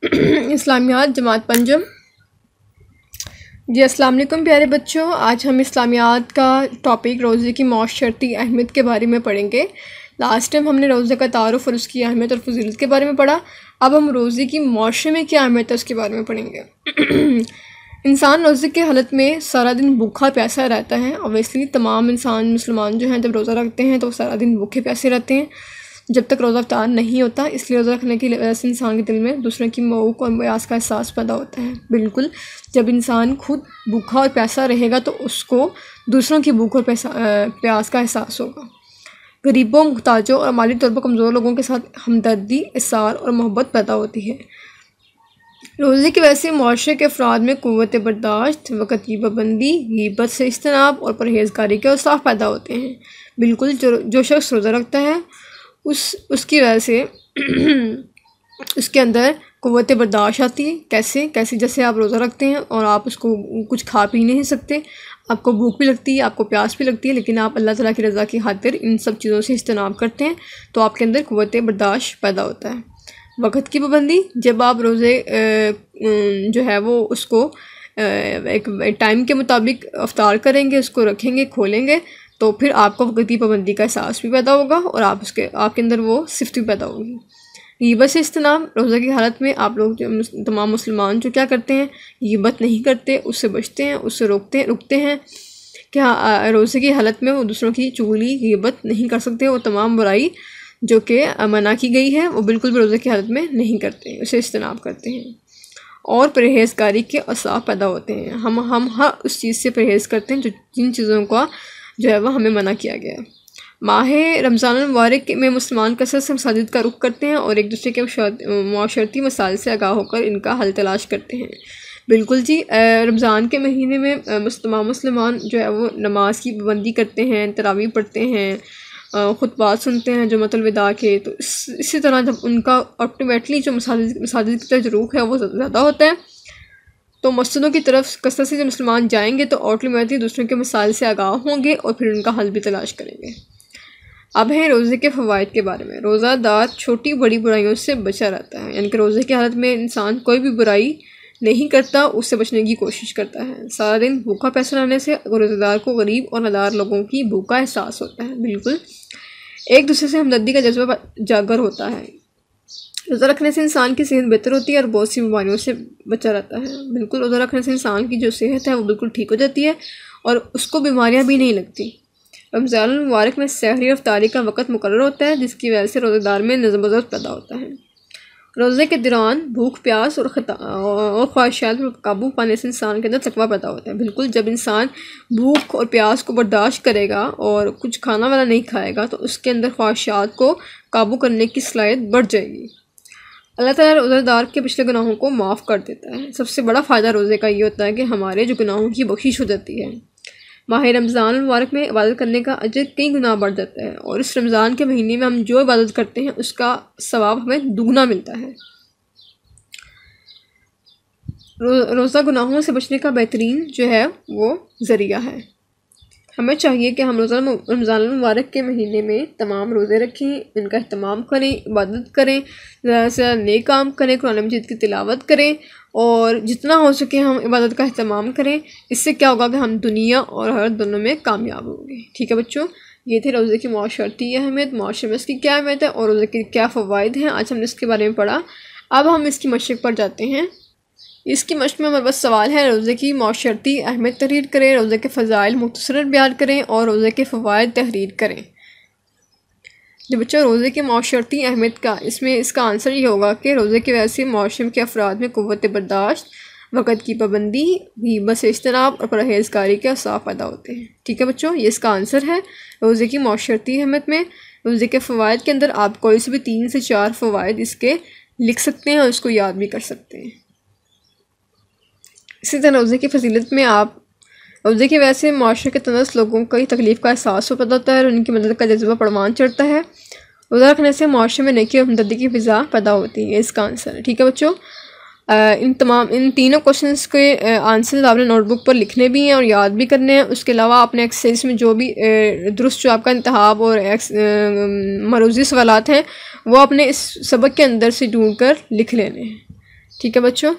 इस्लामियात जमात पंजम जी अस्सलाम वालेकुम प्यारे बच्चों आज हम इस्लामियात का टॉपिक रोज़े की माशरती अहमियत के बारे में पढ़ेंगे लास्ट टाइम हमने रोज़े का तारफ़ और उसकी अहमियत और फजीलत के बारे में पढ़ा अब हम रोज़े की माशरे में क्या अहमियत है उसके बारे में पढ़ेंगे इंसान रोज़े की हालत में सारा दिन भूखा प्यासा रहता है ऑब्वियसली तमाम इंसान मुसलमान जो हैं जब रोज़ा रखते हैं तो सारा दिन भूखे प्यासे रहते हैं जब तक रोज़ा अफ्तार नहीं होता इसलिए रोज़ा रखने की वजह से इंसान के दिल में दूसरों की मऊक और मयास का एहसास पैदा होता है बिल्कुल जब इंसान खुद भूखा और प्यासा रहेगा तो उसको दूसरों की भूख और प्यास का एहसास होगा गरीबों मुहताजों और माली तौर पर कमज़ोर लोगों के साथ हमदर्दी इसार और मोहब्बत पैदा होती है रोज़े की वजह से माशरे के अफराद में क़वत बर्दाश्त वक़्त की पाबंदी गीबत से इजतनाब और परहेजगारी के उत्साह पैदा होते हैं बिल्कुल जो जो शख्स रोज़ा रखता है उस उसकी वजह से उसके अंदर कुत बर्दाश्त आती है कैसे कैसे जैसे आप रोज़ा रखते हैं और आप उसको कुछ खा पी नहीं सकते आपको भूख भी लगती है आपको प्यास भी लगती है लेकिन आप अल्लाह ताला की रज़ा की खातिर इन सब चीज़ों से इज्तनाब करते हैं तो आपके अंदर कुत बर्दाश्त पैदा होता है वक़्त की पाबंदी जब आप रोज़े जो है वो उसको एक टाइम के मुताबिक अफ्तार करेंगे उसको रखेंगे खोलेंगे तो फिर आपको की पाबंदी का एहसास भी पैदा होगा और आप उसके आपके अंदर वो सिफ्त भी पैदा होगी गीबत से इस्तेनाम रोज़ा की हालत में आप लोग तमाम मुसलमान जो क्या करते हैं गीबत नहीं करते उससे बचते हैं उससे रोकते हैं रुकते हैं क्या हाँ, रोज़े की हालत में वो दूसरों की चुगली गीबत नहीं कर सकते वो तमाम बुराई जो कि मना की गई है वो बिल्कुल भी रोज़े की हालत में नहीं करते उसे इज्तनाब करते हैं और परहेज़कारी के असाफ पैदा होते हैं हम हम हर उस चीज़ से परहेज़ करते हैं जो जिन चीज़ों का जो है वह हमें मना किया गया है माह रमज़ान मुबारक में मुसलमान कसर से मसाजिद का रुख करते हैं और एक दूसरे के माशरती मसाइल से आगाह होकर इनका हल तलाश करते हैं बिल्कुल जी रमज़ान के महीने में तमाम मुसलमान जो है वो नमाज की पाबंदी करते हैं तरावी पढ़ते हैं खुतबात सुनते हैं जो मतलबा के तो इस, इसी तरह जब उनका ऑटोमेटली जो मसाजिद मसाजिद की तरफ रुख है वो ज़्यादा होता है तो मस्जिदों की तरफ कसर से जब मुसलमान जाएंगे तो ऑटोमेटिकली दूसरों के मिसाल से आगाह होंगे और फिर उनका हल भी तलाश करेंगे अब है रोज़े के फ़वाद के बारे में रोज़ादार छोटी बड़ी बुराइयों से बचा रहता है यानी कि रोज़े की हालत में इंसान कोई भी बुराई नहीं करता उससे बचने की कोशिश करता है सारा दिन भूखा पैसा लाने से रोज़ेदार को गरीब और नदार लोगों की भूखा एहसास होता है बिल्कुल एक दूसरे से हमदर्दी का जज्बा जागर होता है रोज़ा रखने से इंसान की सेहत बेहतर होती है और बहुत सी बीमारियों से बचा रहता है बिल्कुल रोज़ा रखने से इंसान की जो सेहत है वो बिल्कुल ठीक हो जाती है और उसको बीमारियाँ भी नहीं लगती रमज़ानमबारक में सहरी रफ्तारी का वक्त मुकर होता है जिसकी वजह से रोज़ेदार में नजम नजमजत पैदा होता है रोज़े के दौरान भूख प्यास और और ख्वाहिशात पर काबू पाने से इंसान के अंदर तकवा पैदा होता है बिल्कुल जब इंसान भूख और प्यास को बर्दाश्त करेगा और कुछ खाना वाला नहीं खाएगा तो उसके अंदर ख्वाहिशात को काबू करने की सलाहियत बढ़ जाएगी अल्लाह ताला रोज़ेदार के पिछले गुनाहों को माफ़ कर देता है सबसे बड़ा फ़ायदा रोज़े का ये होता है कि हमारे जो गुनाहों की बख्शिश हो जाती है माह रमज़ान मुबारक में इबादत करने का अजर कई गुना बढ़ जाता है और इस रमज़ान के महीने में हम जो इबादत करते हैं उसका सवाब हमें दुगना मिलता है रो, रोज़ा गुनाहों से बचने का बेहतरीन जो है वो ज़रिया है हमें चाहिए कि हम रोज़ा रमज़ान मुबारक के महीने में तमाम रोज़े रखें उनका अहतमाम करें इबादत करें ज़्यादा से ज़्यादा नए काम करें कुरान मजीद की तिलावत करें और जितना हो सके हम इबादत का अहतमाम करें इससे क्या होगा कि हम दुनिया और हर दोनों में कामयाब होंगे ठीक है बच्चों ये थे रोज़े की माशरती अहमियत माशरे में इसकी क्या अहमियत है और रोज़े के क्या फ़वाद हैं आज हमने इसके बारे में पढ़ा अब हम इसकी मशक़ पर जाते हैं इसकी मश्क में हमारे पास सवाल है रोज़े की माशरती अहमियत तहरीर करें रोज़े के फ़जाइल मुख्तर बयान करें और रोज़े के फ़वाद तहरीर करें जो बच्चों रोज़े के माशरती अहमियत का इसमें इसका आंसर ये होगा कि रोज़े के वैसे माशरे के अफराद में क़वत बर्दाश्त वक़्त की पाबंदी भी बस इजतनाब और परहेजगारी के असाफ पैदा होते हैं ठीक है बच्चों ये इसका आंसर है रोज़े की माशरती अहमियत में रोज़े के फ़वाद के अंदर आप कोई से भी तीन से चार फ़वाद इसके लिख सकते हैं और उसको याद भी कर सकते हैं इसी तरह रोज़े की फजीलत में आप रोज़े की वजह से माशरे के तंदरुस्त लोगों को तकलीफ़ का एहसास हो पता होता है और उनकी मदद का जज्बा परवान चढ़ता है रोज़ा रखने से माशरे में नेकी और हमदर्दी की फ़िज़ा पैदा होती है इसका आंसर है ठीक है बच्चों इन तमाम इन तीनों क्वेश्चन के आंसर्स आपने नोटबुक पर लिखने भी हैं और याद भी करने हैं उसके अलावा आपने एक्सरसाइज में जो भी दुरुस्त जो आपका इंतहाब और मरूजी सवालत हैं वो आपने इस सबक के अंदर से ढूंढ कर लिख लेने हैं ठीक है बच्चों